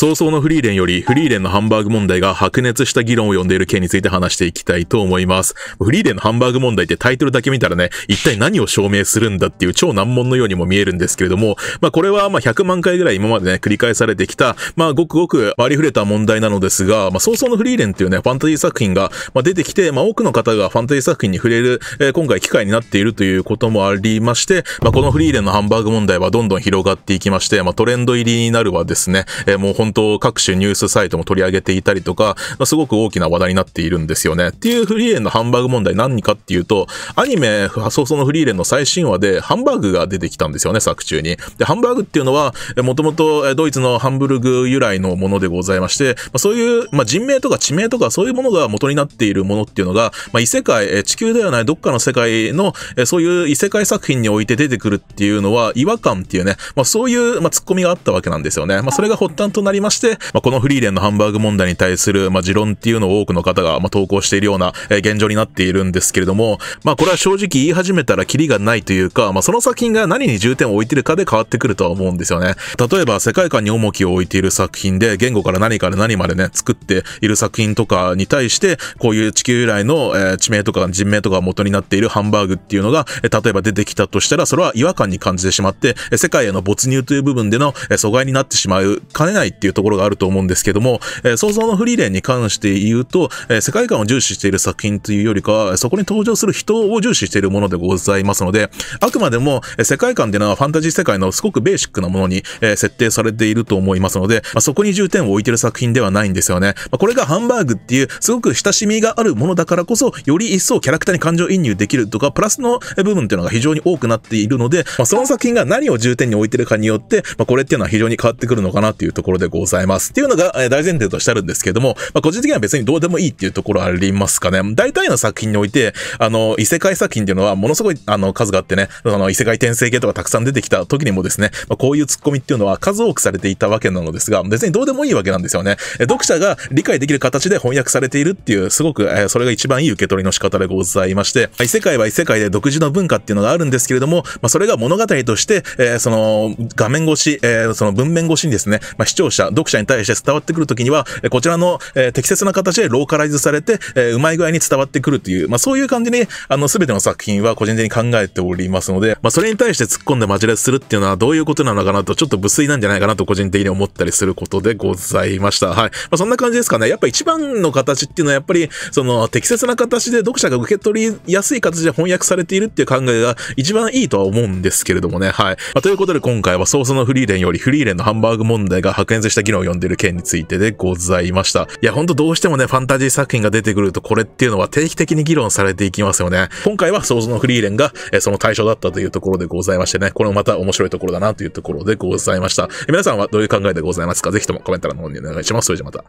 早々のフリーレンよりフリーレンのハンバーグ問題が白熱した議論を呼んでいる件について話していきたいと思います。フリーレンのハンバーグ問題ってタイトルだけ見たらね、一体何を証明するんだっていう超難問のようにも見えるんですけれども、まあこれはまあ100万回ぐらい今までね、繰り返されてきた、まあごくごく割り触れた問題なのですが、まあ早々のフリーレンっていうね、ファンタジー作品が出てきて、まあ多くの方がファンタジー作品に触れる、えー、今回機会になっているということもありまして、まあこのフリーレンのハンバーグ問題はどんどん広がっていきまして、まあトレンド入りになるはですね、えー、もう本当各種ニュースサイトも取り上げていたりとか、すごく大きな話題になっているんですよね。っていうフリーレンのハンバーグ問題何かっていうと、アニメ、早々のフリーレンの最新話でハンバーグが出てきたんですよね、作中に。で、ハンバーグっていうのは、もともとドイツのハンブルグ由来のものでございまして、そういう、まあ、人名とか地名とかそういうものが元になっているものっていうのが、まあ、異世界、地球ではないどっかの世界の、そういう異世界作品において出てくるっていうのは違和感っていうね、まあ、そういう、まあ、ツッコミがあったわけなんですよね。まあ、それが発端となりりまして、まあ、このフリーレンのハンバーグ問題に対する、まあ、持論っていうのを多くの方が、まあ、投稿しているような、えー、現状になっているんですけれども、まあ、これは正直言い始めたらキリがないというか、まあ、その作品が何に重点を置いているかで変わってくるとは思うんですよね。例えば、世界観に重きを置いている作品で、言語から何から何までね、作っている作品とかに対して、こういう地球由来の、えー、地名とか人名とかが元になっているハンバーグっていうのが、えー、例えば出てきたとしたら、それは違和感に感じてしまって、世界への没入という部分での、えー、阻害になってしまう、兼ねないっていうていうところがあると思うんですけども、えー、創造のフリーレンに関して言うと、えー、世界観を重視している作品というよりかは、そこに登場する人を重視しているものでございますので、あくまでも、えー、世界観っていうのはファンタジー世界のすごくベーシックなものに、えー、設定されていると思いますので、まあ、そこに重点を置いてる作品ではないんですよね。まあ、これがハンバーグっていう、すごく親しみがあるものだからこそ、より一層キャラクターに感情移入できるとか、プラスの部分っていうのが非常に多くなっているので、まあ、その作品が何を重点に置いてるかによって、まあ、これっていうのは非常に変わってくるのかなっていうところでごございます。っていうのが、えー、大前提としてあるんですけども、まあ、個人的には別にどうでもいいっていうところありますかね。大体の作品において、あの、異世界作品っていうのはものすごい、あの、数があってね、あの、異世界転生系とかたくさん出てきた時にもですね、まあ、こういうツッコミっていうのは数多くされていたわけなのですが、別にどうでもいいわけなんですよね。読者が理解できる形で翻訳されているっていう、すごく、えー、それが一番いい受け取りの仕方でございまして、異世界は異世界で独自の文化っていうのがあるんですけれども、まあ、それが物語として、えー、その、画面越し、えー、その文面越しにですね、まあ、視聴者、読者に対して伝わってくるときには、こちらの、えー、適切な形でローカライズされて、えー、うまい具合に伝わってくるという、まあそういう感じに、あの、すべての作品は個人的に考えておりますので、まあそれに対して突っ込んでマジレスするっていうのはどういうことなのかなと、ちょっと無粋なんじゃないかなと個人的に思ったりすることでございました。はい。まあそんな感じですかね。やっぱ一番の形っていうのはやっぱり、その適切な形で読者が受け取りやすい形で翻訳されているっていう考えが一番いいとは思うんですけれどもね。はい。まあ、ということで今回はソースのフリーレンよりフリーレンのハンバーグ問題が白煙した議論を読んでる件についてでございました。いや、ほんとどうしてもね、ファンタジー作品が出てくると、これっていうのは定期的に議論されていきますよね。今回は想像のフリーレンが、えその対象だったというところでございましてね、これもまた面白いところだなというところでございました。皆さんはどういう考えでございますかぜひともコメント欄の方にお願いします。それじゃまた。